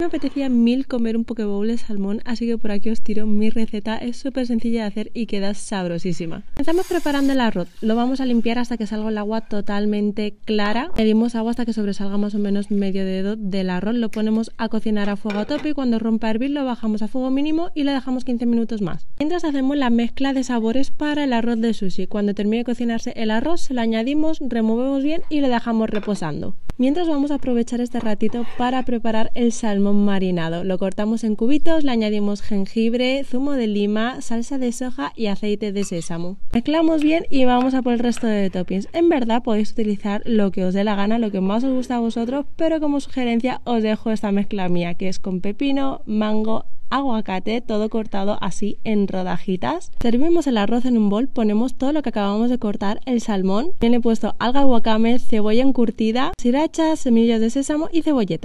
Me apetecía mil comer un pokeball de salmón, así que por aquí os tiro mi receta, es súper sencilla de hacer y queda sabrosísima. Empezamos preparando el arroz, lo vamos a limpiar hasta que salga el agua totalmente clara, pedimos agua hasta que sobresalga más o menos medio dedo del arroz, lo ponemos a cocinar a fuego a tope y cuando rompa a hervir lo bajamos a fuego mínimo y lo dejamos 15 minutos más. Mientras hacemos la mezcla de sabores para el arroz de sushi, cuando termine de cocinarse el arroz se lo añadimos, removemos bien y lo dejamos reposando. Mientras vamos a aprovechar este ratito para preparar el salmón marinado. Lo cortamos en cubitos, le añadimos jengibre, zumo de lima, salsa de soja y aceite de sésamo. Mezclamos bien y vamos a por el resto de toppings. En verdad podéis utilizar lo que os dé la gana, lo que más os gusta a vosotros, pero como sugerencia os dejo esta mezcla mía que es con pepino, mango, aguacate, todo cortado así en rodajitas. Servimos el arroz en un bol, ponemos todo lo que acabamos de cortar, el salmón. viene he puesto alga guacame, cebolla encurtida, sriracha, semillas de sésamo y cebolleta.